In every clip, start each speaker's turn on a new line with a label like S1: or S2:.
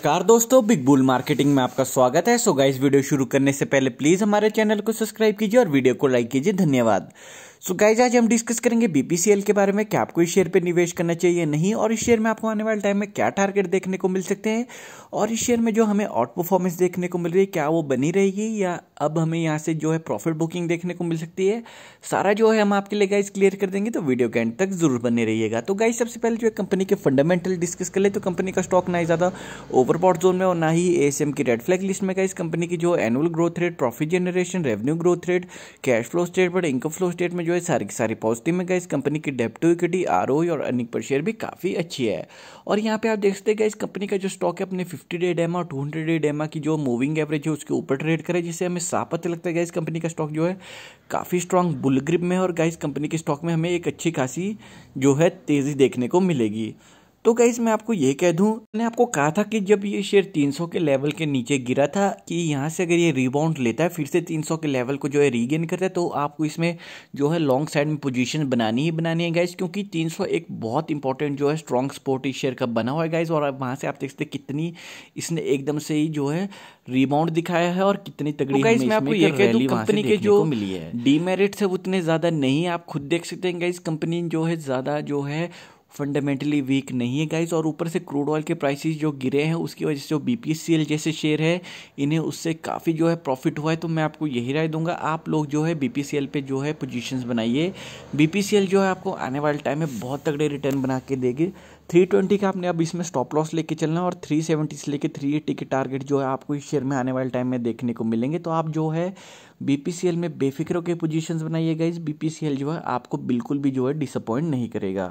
S1: नमस्कार दोस्तों big bull marketing में आपका स्वागत है सो गाइस वीडियो शुरू करने से पहले प्लीज हमारे चैनल को सब्सक्राइब कीजिए और वीडियो को लाइक कीजिए धन्यवाद सो so गाइज आज हम डिस्कस करेंगे बीपीसीएल के बारे में क्या आपको इस शेयर पे निवेश करना चाहिए नहीं और इस शेयर में आपको आने वाले टाइम में क्या टारगेट देखने को मिल सकते हैं और इस शेयर में जो हमें आउट परफॉर्मेंस देखने को मिल रही है क्या वो बनी रहेगी या अब हमें यहाँ से जो है प्रॉफिट बुकिंग देखने को मिल सकती है सारा जो है हम आपके लिए गाइज क्लियर कर देंगे तो वीडियो के एंड तक जरूर बने रहिएगा तो गाइज सबसे पहले जो है कंपनी के फंडामेंटल डिस्कस कर ले तो कंपनी का स्टॉक ना ही ज़्यादा ओवरबॉड जोन में और ना ही ए की रेड फ्लैग लिस्ट में गाइज कंपनी की जो annual growth rate profit generation revenue growth rate cash flow पर इनकम फ्लो में जो है सारी की सारी पॉजिटिव में गई कंपनी की डेप टू इक्विटी आर और अर्निंग पर शेयर भी काफ़ी अच्छी है और यहाँ पे आप देख सकते हैं इस कंपनी का जो स्टॉक है अपने फिफ्टी डे डेमा और हंड्रेड डे डेमा की जो मूविंग एवरेज है उसके ऊपर ट्रेड करे जिससे हमें साफ पता लगता है इस कंपनी का स्टॉक जो है काफ़ी स्ट्रॉन्ग बुल ग्रिप में है और गाइस कंपनी के स्टॉक में हमें एक अच्छी खासी जो है तेज़ी देखने को मिलेगी तो गाइज मैं आपको ये कह दूं मैंने आपको कहा था कि जब ये शेयर 300 के लेवल के नीचे गिरा था कि यहाँ से अगर ये रिबाउंड लेता है फिर से 300 के लेवल को जो है रीगेन करता है तो आपको इसमें जो है लॉन्ग साइड में पोजीशन बनानी ही बनानी है गाइज क्योंकि 300 एक बहुत इंपॉर्टेंट जो है स्ट्रॉन्ग स्पोर्ट इस शेयर का बना हुआ है गाइज और वहाँ से आप देख सकते कितनी इसने एकदम से ही जो है रिबाउंड दिखाया है और कितनी तगड़ी गाइज तो मैं आपको ये कह दूँ कंपनी के जो मिली है डीमेरिट्स है उतने ज़्यादा नहीं आप खुद देख सकते हैं गाइज कंपनी जो है ज़्यादा जो है फंडामेंटली वीक नहीं है गाइज और ऊपर से क्रूड ऑयल के प्राइसेस जो गिरे हैं उसकी वजह से जो बी जैसे शेयर है इन्हें उससे काफ़ी जो है प्रॉफिट हुआ है तो मैं आपको यही राय दूंगा आप लोग जो है बी पे जो है पोजीशंस बनाइए बी जो है आपको आने वाले टाइम में बहुत तगड़े रिटर्न बना के देगी थ्री ट्वेंटी का आपने अब इसमें स्टॉप लॉस लेके चलना और थ्री सेवेंटी से लेके थ्री एट्टी के टारगेट जो है आपको इस शेयर में आने वाले टाइम में देखने को मिलेंगे तो आप जो है बीपीसीएल में बेफिक्र के पोजीशंस बनाइए गाइज बीपीसीएल जो है आपको बिल्कुल भी जो है डिसअपॉइंट नहीं करेगा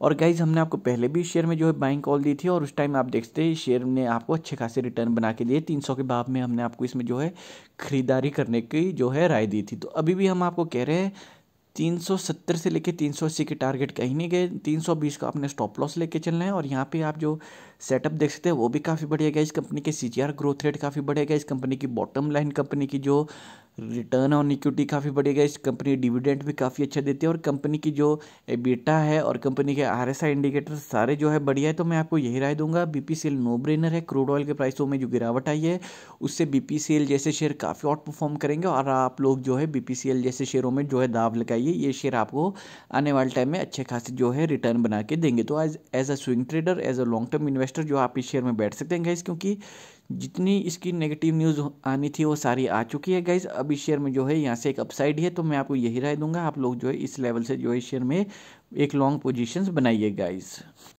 S1: और गाइज हमने आपको पहले भी शेयर में जो है बाइंग कॉल दी थी और उस टाइम आप देखते हैं शेयर ने आपको अच्छे खासे रिटर्न बना के दिए तीन सौ के भाव में हमने आपको इसमें जो है खरीदारी करने की जो है राय दी थी तो अभी भी हम आपको कह रहे हैं 370 से लेके 380 के टारगेट कहीं नहीं गए 320 का आपने स्टॉप लॉस लेके चलना है और यहाँ पे आप जो सेटअप देख सकते हैं वो भी काफ़ी बढ़िया गया इस कंपनी के सी ग्रोथ रेट काफ़ी बढ़िया गया इस कंपनी की बॉटम लाइन कंपनी की जो रिटर्न ऑन इक्विटी काफ़ी बढ़ेगा इस कंपनी डिविडेंड भी काफ़ी अच्छा देती है और कंपनी की जो बेटा है और कंपनी के आर एस आई इंडिकेटर सारे जो है बढ़िया है तो मैं आपको यही राय दूंगा B P C L no brainer है क्रूड ऑयल के प्राइसों में जो गिरावट आई है उससे बी पी सी एल जैसे शेयर काफ़ी आउट परफॉर्म करेंगे और आप लोग जो है बी पी सी एल जैसे शेयरों में जो है दाव लगाइए ये शेयर आपको आने वाले टाइम में अच्छे खासे जो है रिटर्न बना के देंगे तो as as a swing trader as a long term investor जो आप इस शेयर में बैठ सकते हैं गाइस क्योंकि जितनी इसकी नेगेटिव न्यूज़ आनी थी वो सारी आ चुकी है गाइज अब इस शेयर में जो है यहाँ से एक अपसाइड है तो मैं आपको यही राय दूंगा आप लोग जो है इस लेवल से जो है शेयर में एक लॉन्ग पोजिशन बनाइए गाइज